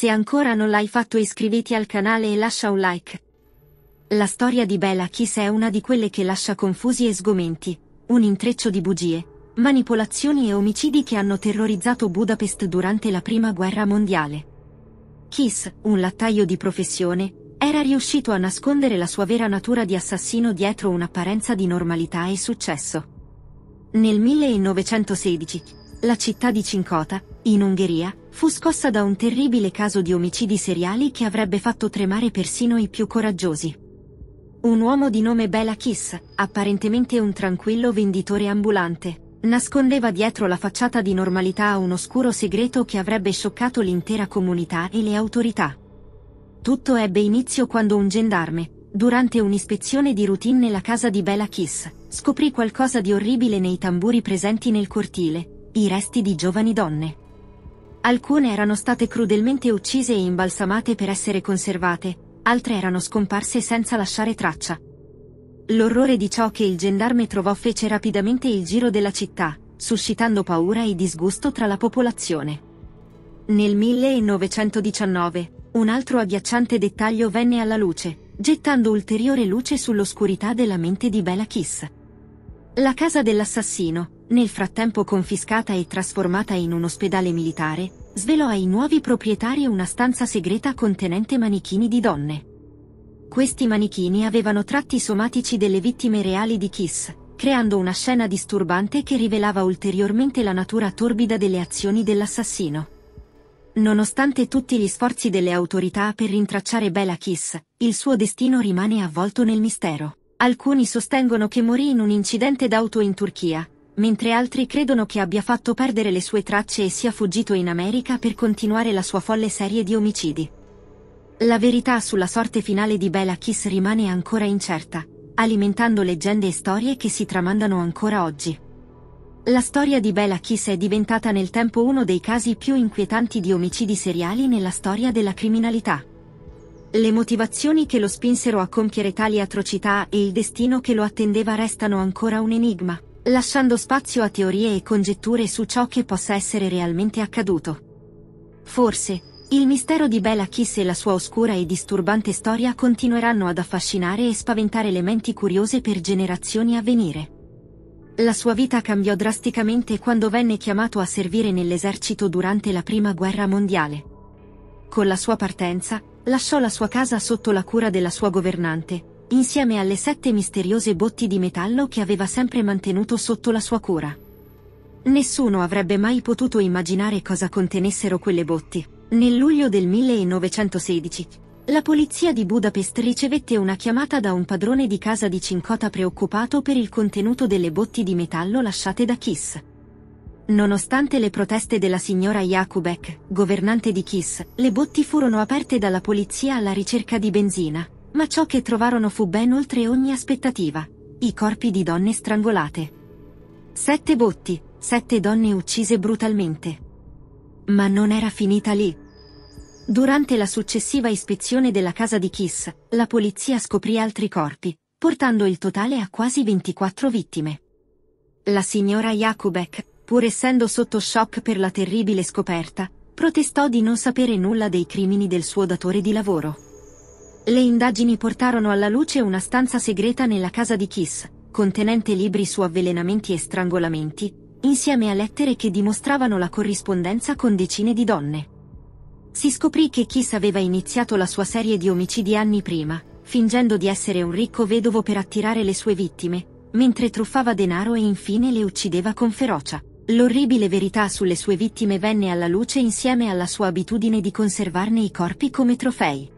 Se ancora non l'hai fatto iscriviti al canale e lascia un like. La storia di Bella Kiss è una di quelle che lascia confusi e sgomenti, un intreccio di bugie, manipolazioni e omicidi che hanno terrorizzato Budapest durante la Prima Guerra Mondiale. Kiss, un lattaio di professione, era riuscito a nascondere la sua vera natura di assassino dietro un'apparenza di normalità e successo. Nel 1916, la città di Cincota, in Ungheria, fu scossa da un terribile caso di omicidi seriali che avrebbe fatto tremare persino i più coraggiosi. Un uomo di nome Bela Kiss, apparentemente un tranquillo venditore ambulante, nascondeva dietro la facciata di normalità un oscuro segreto che avrebbe scioccato l'intera comunità e le autorità. Tutto ebbe inizio quando un gendarme, durante un'ispezione di routine nella casa di Bela Kiss, scoprì qualcosa di orribile nei tamburi presenti nel cortile, i resti di giovani donne. Alcune erano state crudelmente uccise e imbalsamate per essere conservate, altre erano scomparse senza lasciare traccia. L'orrore di ciò che il gendarme trovò fece rapidamente il giro della città, suscitando paura e disgusto tra la popolazione. Nel 1919, un altro agghiacciante dettaglio venne alla luce, gettando ulteriore luce sull'oscurità della mente di Bella Kiss. La casa dell'assassino, nel frattempo confiscata e trasformata in un ospedale militare, svelò ai nuovi proprietari una stanza segreta contenente manichini di donne. Questi manichini avevano tratti somatici delle vittime reali di Kiss, creando una scena disturbante che rivelava ulteriormente la natura torbida delle azioni dell'assassino. Nonostante tutti gli sforzi delle autorità per rintracciare Bella Kiss, il suo destino rimane avvolto nel mistero. Alcuni sostengono che morì in un incidente d'auto in Turchia, mentre altri credono che abbia fatto perdere le sue tracce e sia fuggito in America per continuare la sua folle serie di omicidi. La verità sulla sorte finale di Bella Kiss rimane ancora incerta, alimentando leggende e storie che si tramandano ancora oggi. La storia di Bella Kiss è diventata nel tempo uno dei casi più inquietanti di omicidi seriali nella storia della criminalità. Le motivazioni che lo spinsero a compiere tali atrocità e il destino che lo attendeva restano ancora un enigma lasciando spazio a teorie e congetture su ciò che possa essere realmente accaduto. Forse, il mistero di Bella Kiss e la sua oscura e disturbante storia continueranno ad affascinare e spaventare le menti curiose per generazioni a venire. La sua vita cambiò drasticamente quando venne chiamato a servire nell'esercito durante la Prima Guerra Mondiale. Con la sua partenza, lasciò la sua casa sotto la cura della sua governante, insieme alle sette misteriose botti di metallo che aveva sempre mantenuto sotto la sua cura. Nessuno avrebbe mai potuto immaginare cosa contenessero quelle botti. Nel luglio del 1916, la polizia di Budapest ricevette una chiamata da un padrone di casa di Cincota preoccupato per il contenuto delle botti di metallo lasciate da Kiss. Nonostante le proteste della signora Jakubek, governante di Kiss, le botti furono aperte dalla polizia alla ricerca di benzina, ma ciò che trovarono fu ben oltre ogni aspettativa. I corpi di donne strangolate. Sette botti, sette donne uccise brutalmente. Ma non era finita lì. Durante la successiva ispezione della casa di Kiss, la polizia scoprì altri corpi, portando il totale a quasi 24 vittime. La signora Jakubek, pur essendo sotto shock per la terribile scoperta, protestò di non sapere nulla dei crimini del suo datore di lavoro. Le indagini portarono alla luce una stanza segreta nella casa di Kiss, contenente libri su avvelenamenti e strangolamenti, insieme a lettere che dimostravano la corrispondenza con decine di donne. Si scoprì che Kiss aveva iniziato la sua serie di omicidi anni prima, fingendo di essere un ricco vedovo per attirare le sue vittime, mentre truffava denaro e infine le uccideva con ferocia. L'orribile verità sulle sue vittime venne alla luce insieme alla sua abitudine di conservarne i corpi come trofei.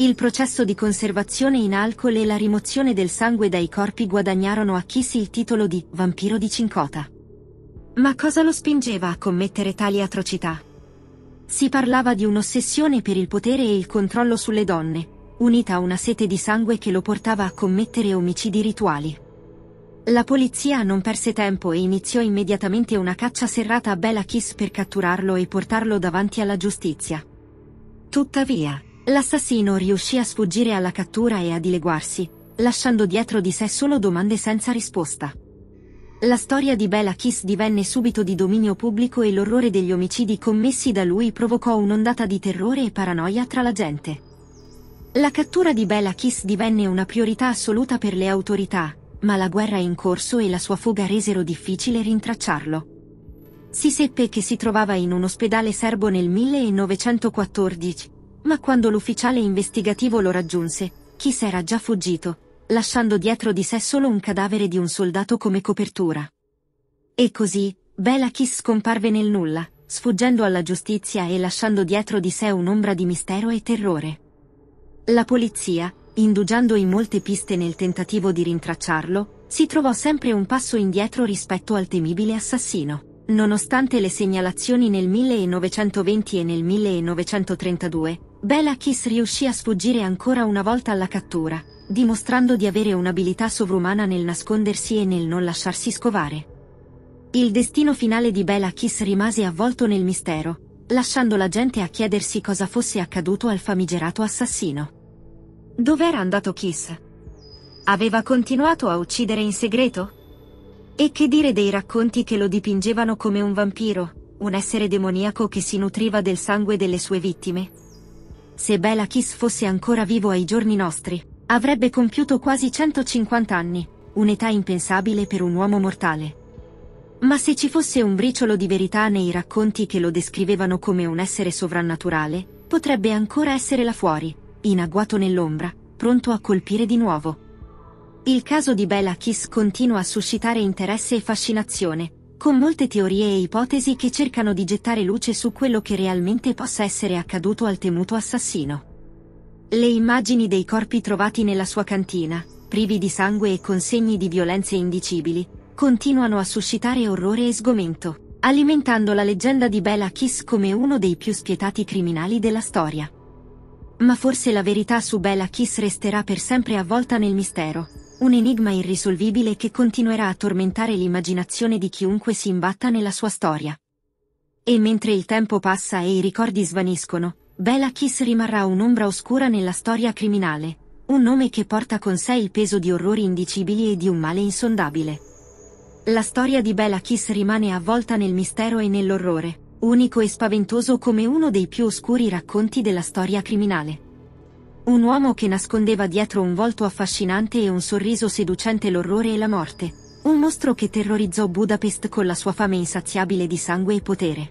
Il processo di conservazione in alcol e la rimozione del sangue dai corpi guadagnarono a Kiss il titolo di vampiro di Cincota. Ma cosa lo spingeva a commettere tali atrocità? Si parlava di un'ossessione per il potere e il controllo sulle donne, unita a una sete di sangue che lo portava a commettere omicidi rituali. La polizia non perse tempo e iniziò immediatamente una caccia serrata a Bella Kiss per catturarlo e portarlo davanti alla giustizia. Tuttavia, L'assassino riuscì a sfuggire alla cattura e a dileguarsi, lasciando dietro di sé solo domande senza risposta. La storia di Bella Kiss divenne subito di dominio pubblico e l'orrore degli omicidi commessi da lui provocò un'ondata di terrore e paranoia tra la gente. La cattura di Bella Kiss divenne una priorità assoluta per le autorità, ma la guerra in corso e la sua fuga resero difficile rintracciarlo. Si seppe che si trovava in un ospedale serbo nel 1914, ma quando l'ufficiale investigativo lo raggiunse, Kiss era già fuggito, lasciando dietro di sé solo un cadavere di un soldato come copertura. E così, Bella Kiss scomparve nel nulla, sfuggendo alla giustizia e lasciando dietro di sé un'ombra di mistero e terrore. La polizia, indugiando in molte piste nel tentativo di rintracciarlo, si trovò sempre un passo indietro rispetto al temibile assassino. Nonostante le segnalazioni nel 1920 e nel 1932, Bela Kiss riuscì a sfuggire ancora una volta alla cattura, dimostrando di avere un'abilità sovrumana nel nascondersi e nel non lasciarsi scovare. Il destino finale di Bela Kiss rimase avvolto nel mistero, lasciando la gente a chiedersi cosa fosse accaduto al famigerato assassino. Dov'era andato Kiss? Aveva continuato a uccidere in segreto? E che dire dei racconti che lo dipingevano come un vampiro, un essere demoniaco che si nutriva del sangue delle sue vittime? Se Bela Kiss fosse ancora vivo ai giorni nostri, avrebbe compiuto quasi 150 anni, un'età impensabile per un uomo mortale. Ma se ci fosse un briciolo di verità nei racconti che lo descrivevano come un essere sovrannaturale, potrebbe ancora essere là fuori, in agguato nell'ombra, pronto a colpire di nuovo. Il caso di Bela Kiss continua a suscitare interesse e fascinazione, con molte teorie e ipotesi che cercano di gettare luce su quello che realmente possa essere accaduto al temuto assassino. Le immagini dei corpi trovati nella sua cantina, privi di sangue e con segni di violenze indicibili, continuano a suscitare orrore e sgomento, alimentando la leggenda di Bela Kiss come uno dei più spietati criminali della storia. Ma forse la verità su Bela Kiss resterà per sempre avvolta nel mistero, un enigma irrisolvibile che continuerà a tormentare l'immaginazione di chiunque si imbatta nella sua storia. E mentre il tempo passa e i ricordi svaniscono, Bella Kiss rimarrà un'ombra oscura nella storia criminale, un nome che porta con sé il peso di orrori indicibili e di un male insondabile. La storia di Bella Kiss rimane avvolta nel mistero e nell'orrore, unico e spaventoso come uno dei più oscuri racconti della storia criminale. Un uomo che nascondeva dietro un volto affascinante e un sorriso seducente l'orrore e la morte. Un mostro che terrorizzò Budapest con la sua fame insaziabile di sangue e potere.